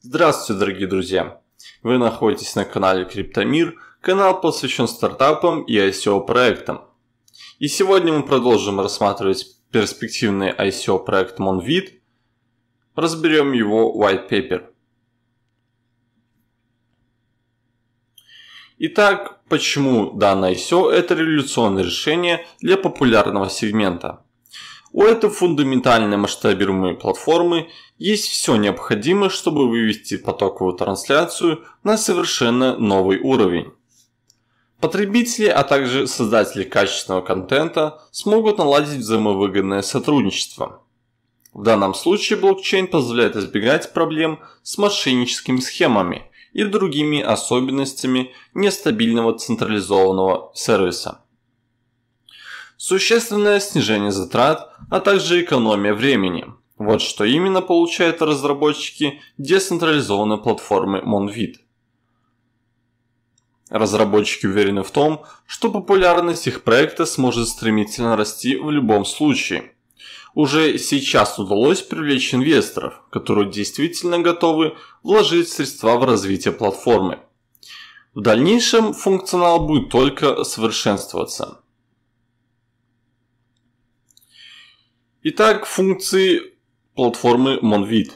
Здравствуйте, дорогие друзья! Вы находитесь на канале Криптомир, канал посвящен стартапам и ICO проектам. И сегодня мы продолжим рассматривать перспективный ICO проект Monvid, разберем его white paper. Итак, почему данное ICO – это революционное решение для популярного сегмента – у этой фундаментально масштабируемой платформы есть все необходимое, чтобы вывести потоковую трансляцию на совершенно новый уровень. Потребители, а также создатели качественного контента смогут наладить взаимовыгодное сотрудничество. В данном случае блокчейн позволяет избегать проблем с мошенническими схемами и другими особенностями нестабильного централизованного сервиса существенное снижение затрат, а также экономия времени. Вот что именно получают разработчики децентрализованной платформы Monvid. Разработчики уверены в том, что популярность их проекта сможет стремительно расти в любом случае. Уже сейчас удалось привлечь инвесторов, которые действительно готовы вложить средства в развитие платформы. В дальнейшем функционал будет только совершенствоваться. Итак, функции платформы Monvid.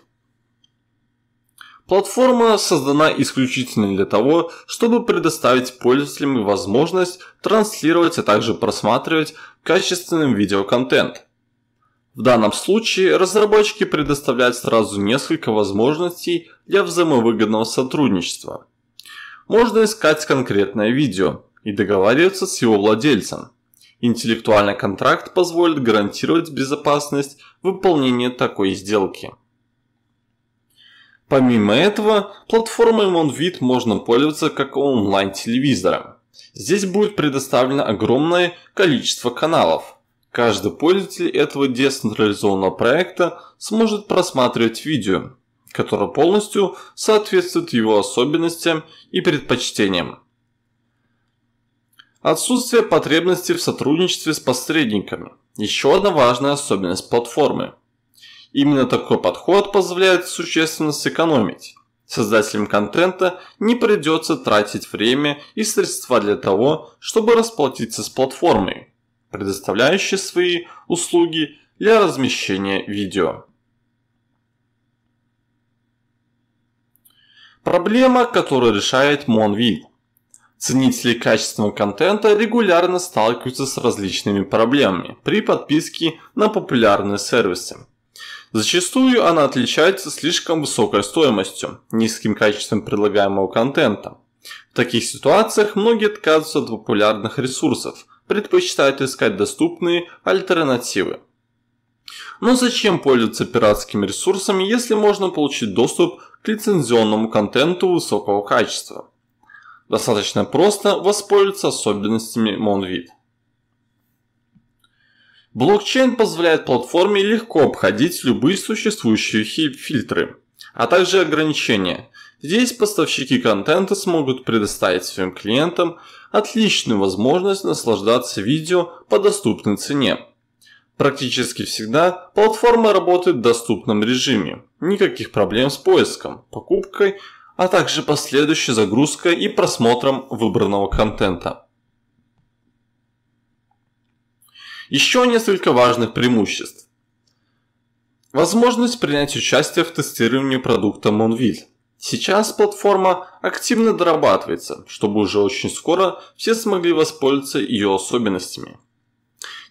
Платформа создана исключительно для того, чтобы предоставить пользователям возможность транслировать, а также просматривать качественный видеоконтент. В данном случае разработчики предоставляют сразу несколько возможностей для взаимовыгодного сотрудничества. Можно искать конкретное видео и договариваться с его владельцем – Интеллектуальный контракт позволит гарантировать безопасность выполнения такой сделки. Помимо этого, платформой OneVid можно пользоваться как онлайн-телевизором. Здесь будет предоставлено огромное количество каналов. Каждый пользователь этого децентрализованного проекта сможет просматривать видео, которое полностью соответствует его особенностям и предпочтениям. Отсутствие потребности в сотрудничестве с посредниками – еще одна важная особенность платформы. Именно такой подход позволяет существенно сэкономить. Создателям контента не придется тратить время и средства для того, чтобы расплатиться с платформой, предоставляющей свои услуги для размещения видео. Проблема, которую решает Monvid. Ценители качественного контента регулярно сталкиваются с различными проблемами при подписке на популярные сервисы. Зачастую она отличается слишком высокой стоимостью, низким качеством предлагаемого контента. В таких ситуациях многие отказываются от популярных ресурсов, предпочитают искать доступные альтернативы. Но зачем пользоваться пиратскими ресурсами, если можно получить доступ к лицензионному контенту высокого качества? Достаточно просто воспользоваться особенностями MonVid. Блокчейн позволяет платформе легко обходить любые существующие фильтры, а также ограничения. Здесь поставщики контента смогут предоставить своим клиентам отличную возможность наслаждаться видео по доступной цене. Практически всегда платформа работает в доступном режиме. Никаких проблем с поиском, покупкой а также последующей загрузкой и просмотром выбранного контента. Еще несколько важных преимуществ. Возможность принять участие в тестировании продукта Monville. Сейчас платформа активно дорабатывается, чтобы уже очень скоро все смогли воспользоваться ее особенностями.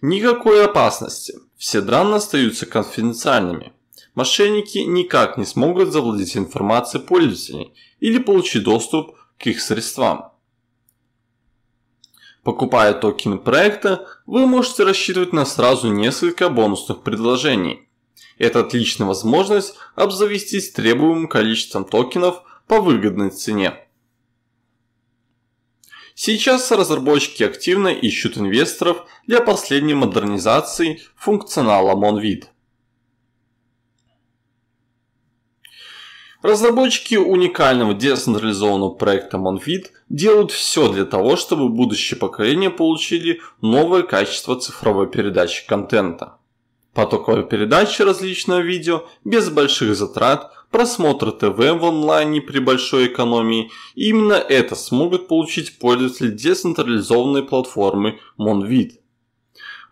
Никакой опасности. Все данные остаются конфиденциальными мошенники никак не смогут завладеть информацией пользователей или получить доступ к их средствам. Покупая токены проекта, вы можете рассчитывать на сразу несколько бонусных предложений. Это отличная возможность обзавестись требуемым количеством токенов по выгодной цене. Сейчас разработчики активно ищут инвесторов для последней модернизации функционала Monvid. Разработчики уникального децентрализованного проекта Monfit делают все для того, чтобы будущее поколение получили новое качество цифровой передачи контента. Потоковая передача различного видео без больших затрат, просмотр ТВ в онлайне при большой экономии – именно это смогут получить пользователи децентрализованной платформы Monvid.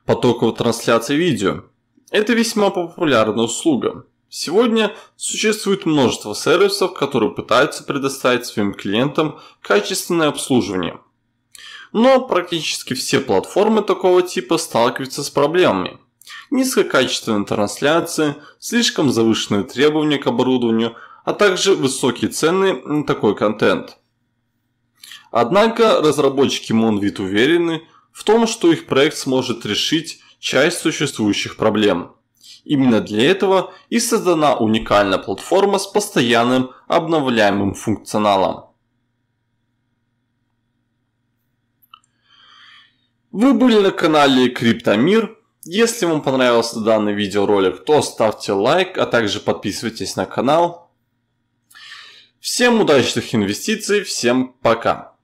Потоковая трансляция видео – это весьма популярная услуга – Сегодня существует множество сервисов, которые пытаются предоставить своим клиентам качественное обслуживание. Но практически все платформы такого типа сталкиваются с проблемами. Низкокачественные трансляции, слишком завышенные требования к оборудованию, а также высокие цены на такой контент. Однако разработчики Monvit уверены в том, что их проект сможет решить часть существующих проблем – Именно для этого и создана уникальная платформа с постоянным обновляемым функционалом. Вы были на канале Криптомир. Если вам понравился данный видеоролик, то ставьте лайк, а также подписывайтесь на канал. Всем удачных инвестиций, всем пока!